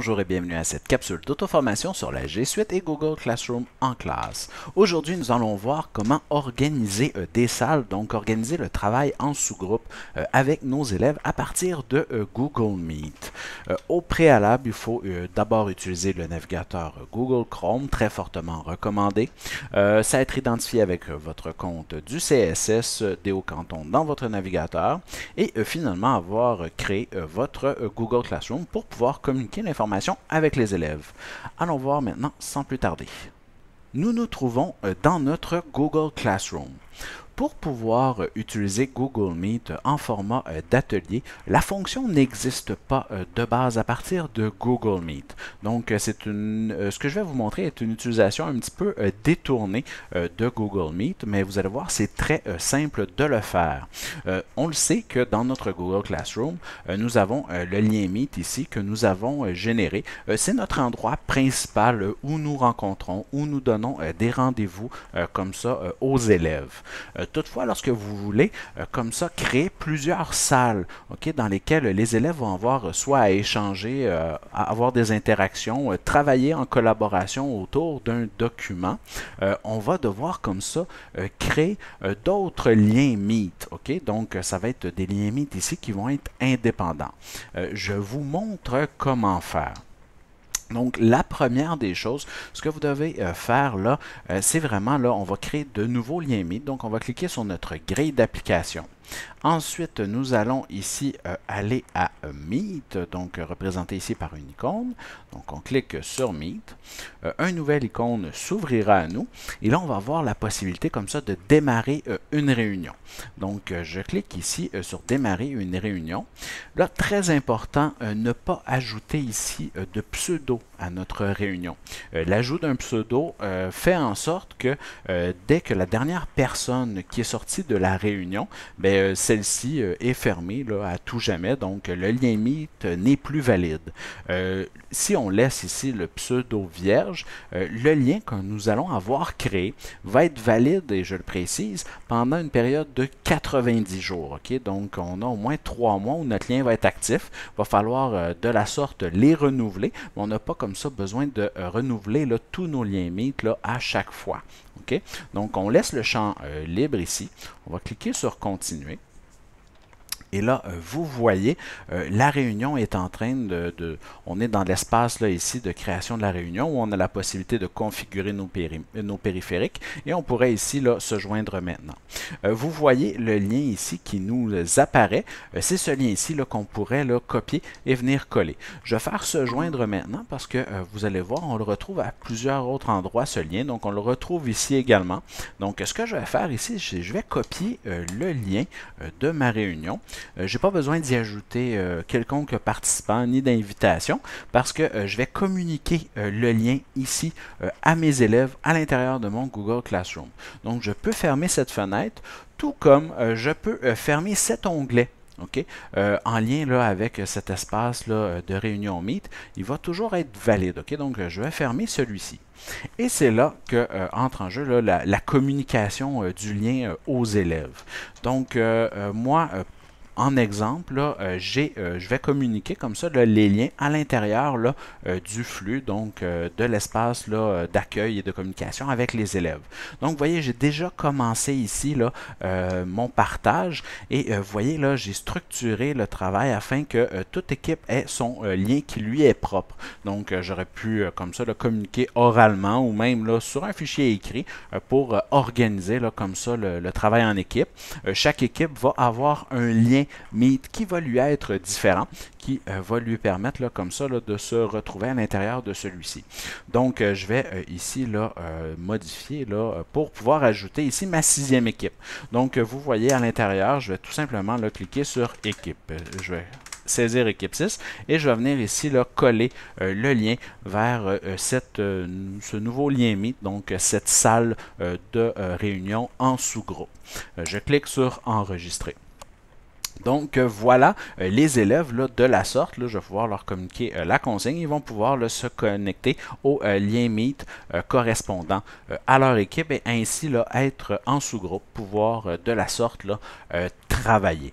Bonjour et bienvenue à cette capsule d'auto-formation sur la G Suite et Google Classroom en classe. Aujourd'hui, nous allons voir comment organiser euh, des salles, donc organiser le travail en sous-groupe euh, avec nos élèves à partir de euh, Google Meet. Euh, au préalable, il faut euh, d'abord utiliser le navigateur Google Chrome, très fortement recommandé. Euh, ça être identifié avec votre compte du CSS des hauts cantons dans votre navigateur et finalement avoir créé votre Google Classroom pour pouvoir communiquer l'information avec les élèves. Allons voir maintenant sans plus tarder. Nous nous trouvons dans notre Google Classroom pour pouvoir euh, utiliser Google Meet euh, en format euh, d'atelier, la fonction n'existe pas de base à partir de Google Meet. Donc, c'est une, ce que je vais vous montrer est une utilisation un petit peu détournée de Google Meet, mais vous allez voir, c'est très simple de le faire. On le sait que dans notre Google Classroom, nous avons le lien Meet ici que nous avons généré. C'est notre endroit principal où nous rencontrons, où nous donnons des rendez-vous comme ça aux élèves toutefois, lorsque vous voulez, euh, comme ça, créer plusieurs salles dans lesquelles les élèves vont avoir euh, soit à échanger, euh, à avoir des interactions, travailler en collaboration autour d'un document, on va devoir comme ça créer d'autres liens mythes. Donc, ça va être des liens mythes ici qui vont être indépendants. je vous montre comment faire. Donc, la première des choses, ce que vous devez euh, faire là, euh, c'est vraiment là, on va créer de nouveaux liens Meet. Donc, on va cliquer sur notre grille d'application. Ensuite, nous allons ici euh, aller à euh, Meet, donc euh, représenté ici par une icône. Donc, on clique sur Meet. Une un nouvel icône s'ouvrira à nous. Et là, on va avoir la possibilité comme ça de démarrer une réunion. Donc, je clique ici sur Démarrer une réunion. Là, très important, ne pas ajouter ici de pseudo à notre réunion. Euh, l'ajout d'un pseudo euh, fait en sorte que euh, dès que la dernière personne qui est sortie de la réunion, ben, celle-ci est fermée à tout jamais, donc le lien mythe n'est plus valide. si on laisse ici le pseudo vierge, le lien que nous allons avoir créé va être valide, et je le précise, pendant une période de 90 jours. Donc on a au moins trois mois où notre lien va être actif. Il va falloir de la sorte les renouveler, on n'a pas comme comme ça besoin de euh, renouveler là, tous nos liens Meet à chaque fois. Donc, on laisse le champ euh, libre ici. On va cliquer sur Continuer. Et là, euh, vous voyez, euh, la réunion est en train de, On est dans l'espace là ici de création de la réunion où on a la possibilité de configurer nos, euh, périphériques et on pourrait ici se joindre maintenant. vous voyez le lien ici qui nous apparaît. C'est ce lien ici qu'on pourrait le copier et venir coller. Je vais faire se joindre maintenant parce que vous allez voir, on le retrouve à plusieurs autres endroits ce lien. Donc on le retrouve ici également. Donc ce que je vais faire ici, je vais copier le lien de ma réunion. Je euh, J'ai pas besoin d'y ajouter euh, quelconque participant ni d'invitation parce que euh, je vais communiquer le lien ici à mes élèves à l'intérieur de mon Google Classroom. Donc je peux fermer cette fenêtre tout comme je peux fermer cet onglet en lien là, avec cet espace là, de réunion Meet, il va toujours être valide. Donc, je vais fermer celui-ci. Et c'est là que entre en jeu la, communication du lien aux élèves. Donc, moi, en exemple, euh, j'ai, euh, je vais communiquer comme ça les liens à l'intérieur euh, du flux, donc de l'espace d'accueil et de communication avec les élèves. Donc, vous voyez, j'ai déjà commencé ici là, mon partage et vous voyez, là, j'ai structuré le travail afin que toute équipe ait son lien qui lui est propre. Donc, j'aurais pu comme ça le communiquer oralement ou même là, sur un fichier écrit pour organiser comme ça le travail en équipe. chaque équipe va avoir un lien Meet qui va lui être différent, qui euh, va lui permettre comme ça de se retrouver à l'intérieur de celui-ci. Donc euh, je vais euh, ici là, modifier là, pour pouvoir ajouter ici ma sixième équipe. Donc vous voyez à l'intérieur, je vais tout simplement là, cliquer sur équipe. Je vais saisir équipe 6 et je vais venir ici là, coller le lien vers ce nouveau lien Meet, donc cette salle de réunion en sous-groupe. je clique sur enregistrer. Donc euh, voilà, euh, les élèves de la sorte, je vais pouvoir leur communiquer euh, la consigne. Ils vont pouvoir se connecter au lien Meet correspondant à leur équipe et ainsi là, être en sous-groupe, pouvoir de la sorte travailler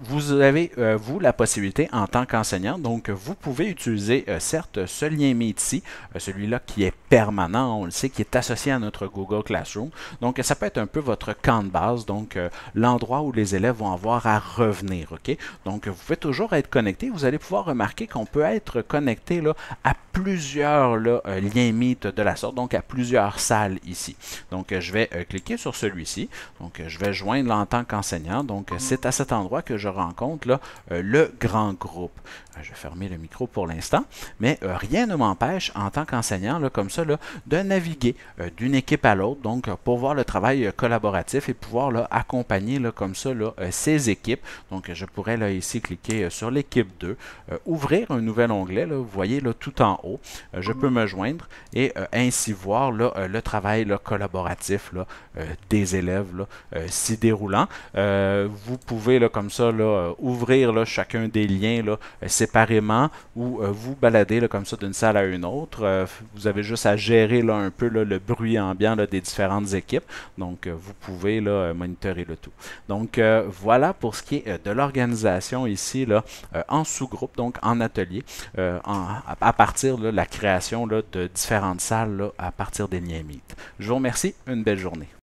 vous avez, euh, vous, la possibilité en tant qu'enseignant, donc vous pouvez utiliser, euh, certes, ce lien meet ici. Euh, celui-là qui est permanent, on le sait, qui est associé à notre Google Classroom. Donc, ça peut être un peu votre camp de base, donc l'endroit où les élèves vont avoir à revenir, OK? Donc, vous pouvez toujours être connecté. Vous allez pouvoir remarquer qu'on peut être connecté là, à plusieurs liens Meet de la sorte, donc à plusieurs salles ici. Donc, je vais cliquer sur celui-ci. Donc, je vais joindre en tant qu'enseignant. Donc, c'est à cet endroit que je je rencontre, là, euh, le grand groupe. Euh, je vais fermer le micro pour l'instant, mais euh, rien ne m'empêche en tant qu'enseignant, comme ça, de naviguer d'une équipe à l'autre, donc pour voir le travail collaboratif et pouvoir là, accompagner comme ça là, ces équipes. Donc je pourrais là, ici cliquer sur l'équipe 2, ouvrir un nouvel onglet, vous voyez là, tout en haut, je peux me joindre et ainsi voir le travail collaboratif des élèves s'y déroulant. vous pouvez là, comme ça euh, ouvrir chacun des liens euh, séparément ou euh, vous balader comme ça d'une salle à une autre. vous avez juste à gérer un peu le bruit ambiant des différentes équipes. Donc, vous pouvez monitorer le tout. Donc, voilà pour ce qui est de l'organisation ici en sous-groupe, donc en atelier, à partir de la création de différentes salles à partir des liens mythes. Je vous remercie. Une belle journée.